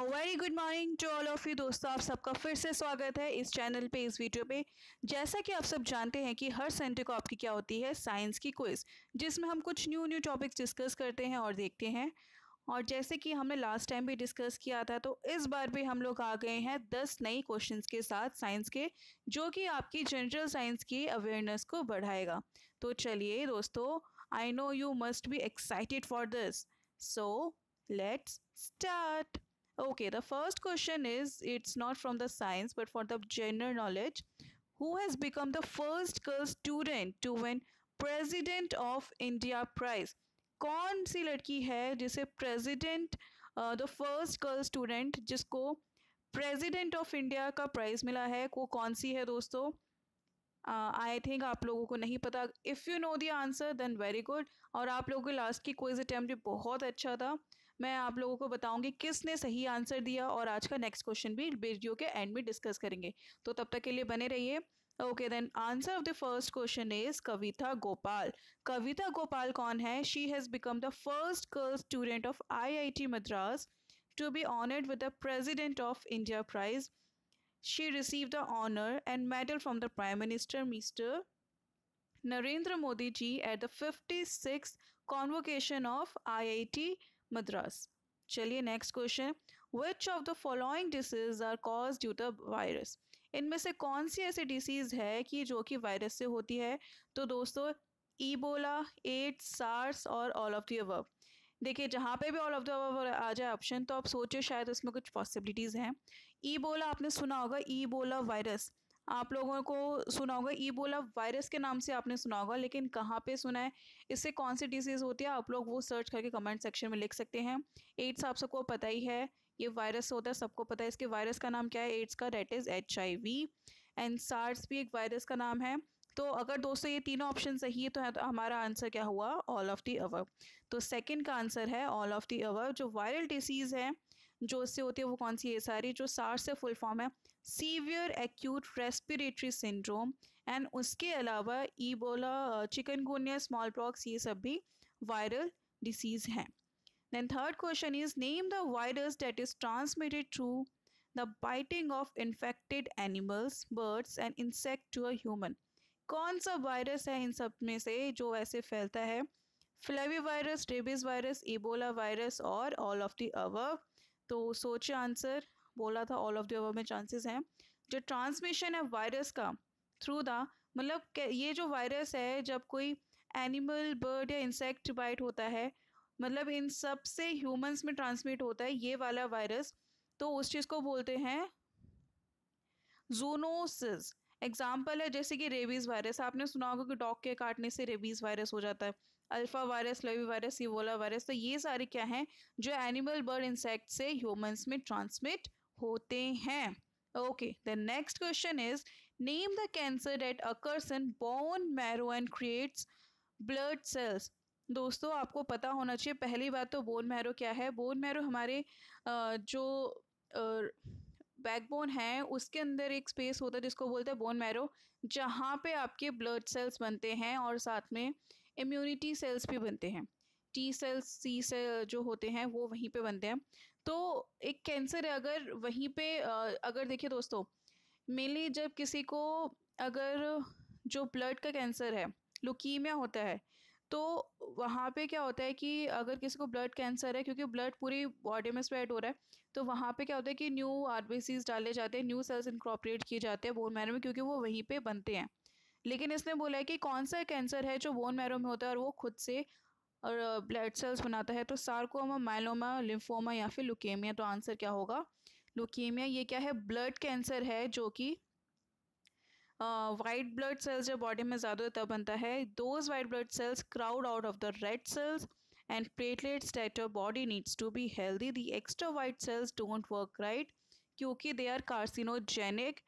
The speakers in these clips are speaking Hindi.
Very good morning to all of you दोस्तों आप सबका फिर से स्वागत है इस चैनल पे इस वीडियो पे जैसा कि आप सब जानते हैं कि हर संडे को आपकी क्या होती है साइंस की क्विज जिसमें हम कुछ न्यू न्यू टॉपिक्स डिस्कस करते हैं और देखते हैं और जैसे कि हमने लास्ट टाइम भी डिस्कस किया था तो इस बार भी हम लोग आ गए हैं दस नई क्वेश्चंस के साथ साइंस के जो कि आपकी जनरल साइंस की अवेयरनेस को बढ़ाएगा तो चलिए दोस्तों I know you must be excited for this so let's start Okay, the first question is it's not from the science but for the general knowledge. Who has become the first girl student to win president of India prize कौन सी लड़की है जिसे president the first girl student जिसको प्रेसिडेंट ऑफ इंडिया का प्राइज़ मिला है वो कौन सी है दोस्तों आई uh, थिंक आप लोगों को नहीं पता if you know the answer then very good और आप लोगों के लास्ट की क्विज अटैम्प्ट बहुत अच्छा था मैं आप लोगों को बताऊंगी किसने सही आंसर दिया और आज का नेक्स्ट क्वेश्चन भी वीडियो के एंड में डिस्कस करेंगे तो तब तक के लिए बने रहिए okay then answer of the first question is Kavita Gopal Kavita Gopal कौन है she has become the first girl student of I Madras with the president of India prize she receive the honour and medal from the prime minister mister Narendra Modi ji at the fifty six convocation of I I T Madras चलिए next question which of the following disease are caused due the virus इनमें से कौन सी ऐसी डिसीज़ है कि जो कि वायरस से होती है तो दोस्तों ईबोला एड्स सार्स और ऑल ऑफ द देखिए जहाँ पे भी ऑल ऑफ द आ जाए ऑप्शन तो आप सोचिए शायद उसमें कुछ पॉसिबिलिटीज़ हैं ईबोला आपने सुना होगा ईबोला वायरस आप लोगों को सुना होगा बोला वायरस के नाम से आपने सुना होगा लेकिन कहाँ पे सुना है इससे कौन सी डिजीज होती है आप लोग वो सर्च करके कमेंट सेक्शन में लिख सकते हैं एड्स आप सबको पता ही है ये वायरस होता है सबको पता है इसके वायरस का नाम क्या है एड्स का that is H I V and SARS भी एक वायरस का नाम है तो अगर दोस्तों ये तीनों ऑप्शन सही है तो, है तो हमारा आंसर क्या हुआ ऑल ऑफ दी अवर तो सेकेंड का आंसर है ऑल ऑफ दी अवर जो वायरल डिसीज़ है जो इससे होती है वो कौन सी है सारी जो सार्स से फुल फॉर्म है severe acute respiratory syndrome and उसके अलावा ईबोला चिकनगुनिया स्मॉल पॉक्स ये सब भी वायरल डिसीज़ हैं then third question is name the virus that is transmitted through the biting of infected animals birds and insect to a कौन सा वायरस है इन सब में से जो ऐसे फैलता है flavivirus rabies virus Ebola virus और ऑल ऑफ दी अवव तो सोचे आंसर बोला था ऑल ऑफ द में चांसेस हैं जो ट्रांसमिशन है वायरस का थ्रू द मतलब ये जो वायरस है जब कोई एनिमल बर्ड या इंसेक्ट बाइट होता है मतलब इन सब से ह्यूमंस में ट्रांसमिट होता है ये वाला वायरस तो उस चीज़ को बोलते हैं जूनोसिस एग्जाम्पल है जैसे कि रेबीज़ वायरस आपने सुना होगा कि डॉग के काटने से रेबीज़ वायरस हो जाता है alphavirus flavivirus Ebola virus तो ये सारे क्या हैं जो एनिमल बर्ड इंसेक्ट से ह्यूमंस में ट्रांसमिट होते हैं okay the next question is name the cancer that occurs in bone marrow and creates blood cells दोस्तों आपको पता होना चाहिए पहली बात तो बोन मैरो क्या है बोन मैरो हमारे जो बैकबोन है उसके अंदर एक स्पेस होता है जिसको बोलते हैं बोन मैरो जहाँ पे आपके ब्लड सेल्स बनते हैं और साथ में इम्यूनिटी सेल्स भी बनते हैं टी सेल्स सी सेल जो होते हैं वो वहीं पे बनते हैं तो एक कैंसर है अगर वहीं पे अगर देखिए दोस्तों मेनली जब किसी को अगर जो ब्लड का कैंसर है लुकीमिया होता है तो वहाँ पे क्या होता है कि अगर किसी को ब्लड कैंसर है क्योंकि ब्लड पूरी बॉडी में स्प्रेड हो रहा है तो वहाँ पे क्या होता है कि न्यू आर डाले जाते हैं न्यू सेल्स इंक्रॉपरेट किए जाते हैं बोन मैरो में क्योंकि वो वहीं पे बनते हैं लेकिन इसने बोला है कि कौन सा कैंसर है जो बोन मैरो में होता है और वो खुद से और ब्लड सेल्स बनाता है तो सार्कोमा माइलोमा लिम्फोमा या फिर लुकेमिया तो आंसर क्या होगा लुकेमिया ये क्या है ब्लड कैंसर है जो कि वाइट ब्लड सेल्स जब बॉडी में ज़्यादा तब बनता है those white blood cells crowd out of the red cells and platelets that your body needs to be healthy the extra white cells don't work right क्योंकि they are carcinogenic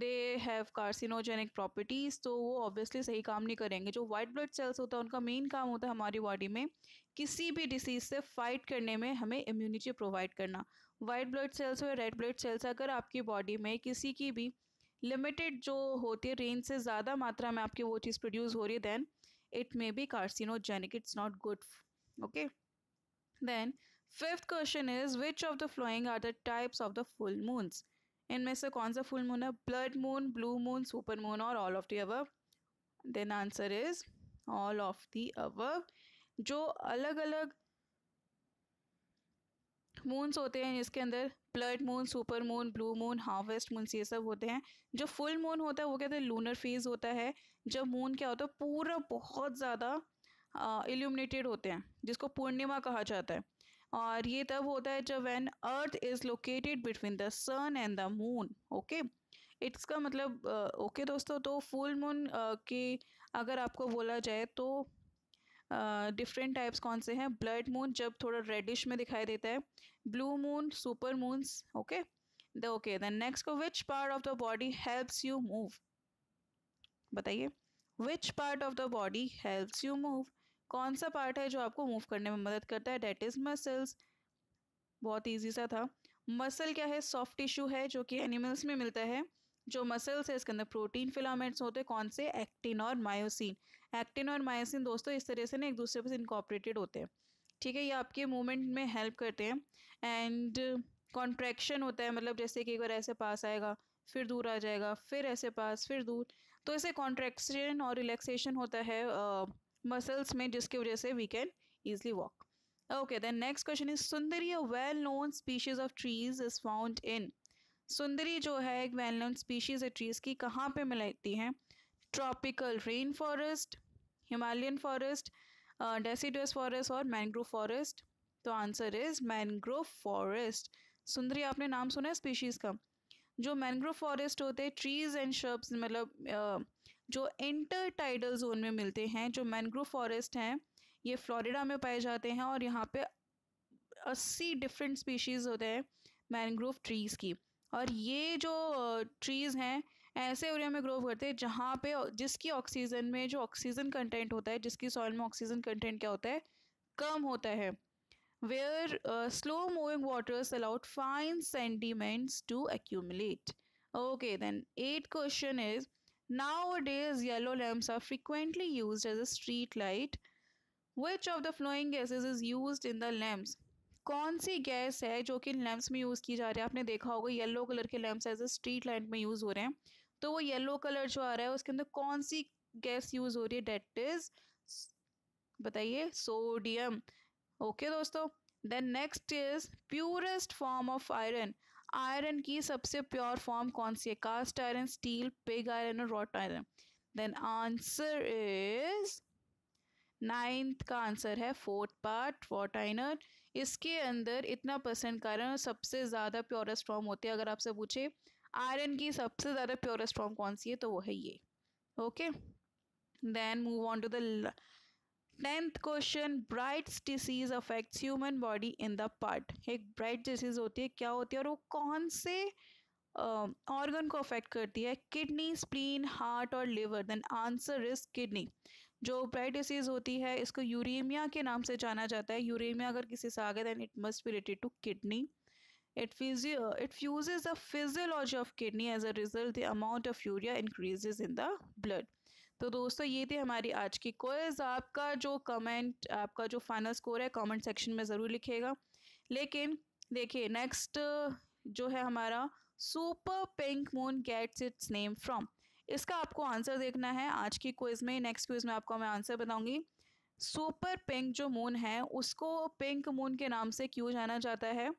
they have carcinogenic properties तो वो ऑब्वियसली सही काम नहीं करेंगे जो वाइट ब्लड सेल्स होता है उनका मेन काम होता है हमारी बॉडी में किसी भी डिसीज़ से फाइट करने में हमें इम्यूनिटी प्रोवाइड करना वाइट ब्लड सेल्स और रेड ब्लड सेल्स अगर आपकी बॉडी में किसी की भी लिमिटेड जो होती है रेंज से ज़्यादा मात्रा में आपकी वो चीज़ प्रोड्यूस हो रही है then it may be carcinogenic it's not good okay then fifth question is which of the following are the types of the full moons इनमें से कौन सा फुल मून है blood moon blue moon super moon और all of the above then answer is all of the above जो अलग अलग मून्स होते हैं जिसके अंदर blood moon super moon blue moon harvest moon ये सब होते हैं जो फुल मून होता है वो कहते हैं लूनर फेज होता है जब मून क्या होता है पूरा बहुत ज़्यादा इल्यूमिनेटेड होते हैं जिसको पूर्णिमा कहा जाता है और ये तब होता है जब when earth is located between the sun and the moon okay it's का मतलब ओके दोस्तों तो फुल मून की अगर आपको बोला जाए तो डिफरेंट टाइप्स कौन से हैं ब्लड मून जब थोड़ा रेडिश में दिखाई देता है blue moon super moons okay the okay the next को which part of the body helps you move बताइए which part of the body helps you move कौन सा पार्ट है जो आपको मूव करने में मदद करता है डेट इज़ मसल्स बहुत ईजी सा था मसल क्या है सॉफ्ट टिश्यू है जो कि एनिमल्स में मिलता है जो मसल्स है इसके अंदर प्रोटीन फिलामेंट्स होते हैं कौन से एक्टिन और मायोसिन एक्टिन और मायोसिन दोस्तों इस तरह से ना एक दूसरे पर इनकॉपरेटेड होते हैं ठीक है ये आपके मूवमेंट में हेल्प करते हैं एंड कॉन्ट्रैक्शन होता है मतलब जैसे कि एक बार ऐसे पास आएगा फिर दूर आ जाएगा फिर ऐसे पास फिर दूर तो इसे कॉन्ट्रैक्शन और रिलैक्सेशन होता है मसल्स में जिसकी वजह से we can easily walk okay then next question is Sundari a well known species of trees is found in Sundari जो है एक वेल नोन स्पीशीज है ट्रीज की कहाँ पे मिलती हैं tropical rain forest Himalayan forest deciduous forest और मैंग्रोव फॉरेस्ट तो answer is mangrove forest Sundari आपने नाम सुना है स्पीशीज़ का जो मैनग्रोव फॉरेस्ट होते हैं ट्रीज एंड शर्ब्स मतलब uh, जो इंटर टाइडल जोन में मिलते हैं जो मैनग्रोव फॉरेस्ट हैं ये फ्लोरिडा में पाए जाते हैं और यहाँ पे अस्सी डिफरेंट स्पीशीज़ होते हैं मैनग्रोव ट्रीज़ की और ये जो ट्रीज़ हैं ऐसे एरिया में ग्रो करते हैं जहाँ पे जिसकी ऑक्सीजन में जो ऑक्सीजन कंटेंट होता है जिसकी सॉइल में ऑक्सीजन कंटेंट क्या होता है कम होता है where slow moving waters allowed fine sediments to accumulate okay then eight question is Nowadays, yellow lamps are frequently used as a street light. Which of the flowing gases is used in the lamps? कौन सी गैस है जो कि लैम्प्स में यूज़ की जा रही है आपने देखा होगा येलो कलर के lamps as a street light में यूज़ हो रहे हैं तो वो येलो कलर जो आ रहा है उसके अंदर कौन सी गैस यूज़ हो रही है डेट इज़ बताइए सोडियम ओके दोस्तों then next is purest form of iron iron की सबसे प्योर फॉर्म कौन सी है cast iron steel pig iron और wrought iron then answer is ninth का आंसर है फोर्थ पार्ट वॉट वॉटाइनर इसके अंदर इतना परसेंट आयरन सबसे ज़्यादा प्योरेस्ट फॉर्म होते हैं अगर आपसे पूछे आयरन की सबसे ज़्यादा प्योरेस्ट फॉर्म कौन सी है तो वो है ये okay then move on to the tenth question Bright's disease affects human body in the part एक ब्राइट डिसीज होती है क्या होती है और वो कौन से ऑर्गन को अफेक्ट करती है किडनी स्प्लीन हार्ट और liver then answer is kidney जो ब्राइट डिसीज होती है इसको यूरेमिया के नाम से जाना जाता है यूरेमिया अगर किसी से आ गया then it must be related to kidney it फिज it fuse the physiology of kidney as a result the amount of urea increases in the blood तो दोस्तों ये थी हमारी आज की क्विज़ आपका जो कमेंट आपका जो फाइनल स्कोर है कमेंट सेक्शन में ज़रूर लिखेगा लेकिन देखिए नेक्स्ट जो है हमारा super pink moon gets its name from इसका आपको आंसर देखना है आज की कोइज में नेक्स्ट क्विज़ में आपको मैं आंसर बताऊंगी सुपर पिंक जो मून है उसको पिंक मून के नाम से क्यों जाना जाता है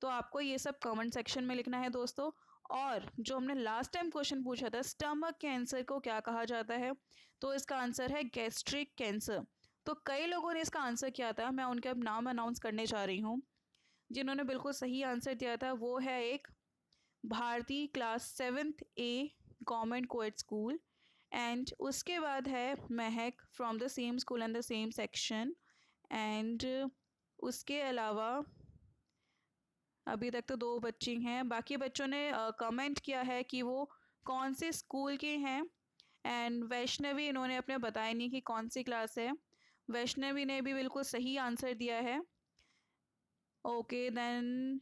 तो आपको ये सब कमेंट सेक्शन में लिखना है दोस्तों और जो हमने लास्ट टाइम क्वेश्चन पूछा था स्टमक कैंसर को क्या कहा जाता है तो इसका आंसर है गैस्ट्रिक कैंसर तो कई लोगों ने इसका आंसर किया था मैं उनके अब नाम अनाउंस करने जा रही हूँ जिन्होंने बिल्कुल सही आंसर दिया था वो है एक भारतीय class seventh A government coed school and उसके बाद है Mahak from the same school and the same section and उसके अलावा अभी तक तो दो बच्ची हैं बाकी बच्चों ने कमेंट किया है कि वो कौन से स्कूल के हैं एंड वैष्णवी इन्होंने अपने बताया नहीं कि कौन सी क्लास है वैष्णवी ने भी बिल्कुल सही आंसर दिया है ओके okay, देन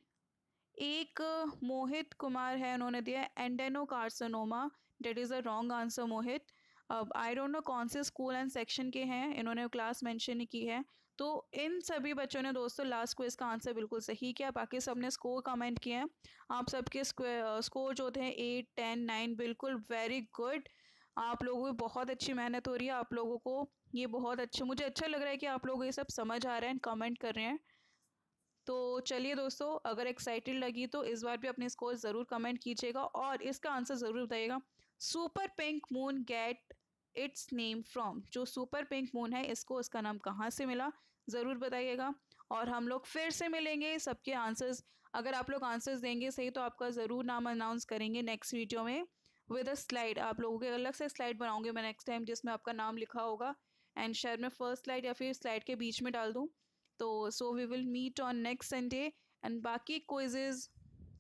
एक मोहित कुमार है उन्होंने दिया adenocarcinoma that is a wrong answer Mohit अब आई डोंट नो कौन से स्कूल एंड सेक्शन के हैं इन्होंने क्लास मेंशन की है तो इन सभी बच्चों ने दोस्तों लास्ट क्वेज का आंसर बिल्कुल सही किया बाकी सब ने स्कोर कमेंट किए हैं आप सबके स्कोर जो थे एट टेन नाइन बिल्कुल वेरी गुड आप लोगों की बहुत अच्छी मेहनत हो रही है आप लोगों को ये बहुत अच्छे मुझे अच्छा लग रहा है कि आप लोग ये सब समझ आ रहे हैं कमेंट कर रहे हैं तो चलिए दोस्तों अगर एक्साइटेड लगी तो इस बार भी अपने स्कोर ज़रूर कमेंट कीजिएगा और इसका आंसर ज़रूर बताइएगा super pink moon get its name from जो सुपर पिंक मून है इसको उसका नाम कहाँ से मिला ज़रूर बताइएगा और हम लोग फिर से मिलेंगे सबके आंसर्स अगर आप लोग आंसर्स देंगे सही तो आपका ज़रूर नाम अनाउंस करेंगे नेक्स्ट वीडियो में विद अ स्लाइड आप लोगों के अलग से स्लाइड बनाऊंगी मैं नेक्स्ट टाइम जिसमें आपका नाम लिखा होगा एंड शायद मैं फर्स्ट स्लाइड या फिर स्लाइड के बीच में डाल दूँ तो so we will meet on next Sunday and बाकी क्विजेज़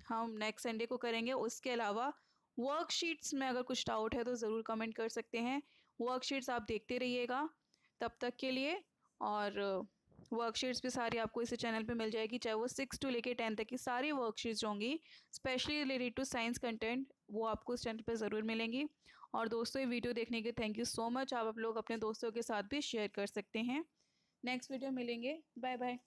हम नेक्स्ट संडे को करेंगे उसके अलावा वर्कशीट्स में अगर कुछ डाउट है तो ज़रूर कमेंट कर सकते हैं वर्कशीट्स आप देखते रहिएगा तब तक के लिए और वर्कशीट्स भी सारी आपको इस चैनल पे मिल जाएगी चाहे वो सिक्स टू लेके टेन तक की सारी वर्कशीट्स होंगी specially related to science content वो आपको इस चैनल पे ज़रूर मिलेंगी और दोस्तों ये वीडियो देखने के थैंक यू सो मच आप आप लोग अपने दोस्तों के साथ भी शेयर कर सकते हैं नेक्स्ट वीडियो मिलेंगे बाय बाय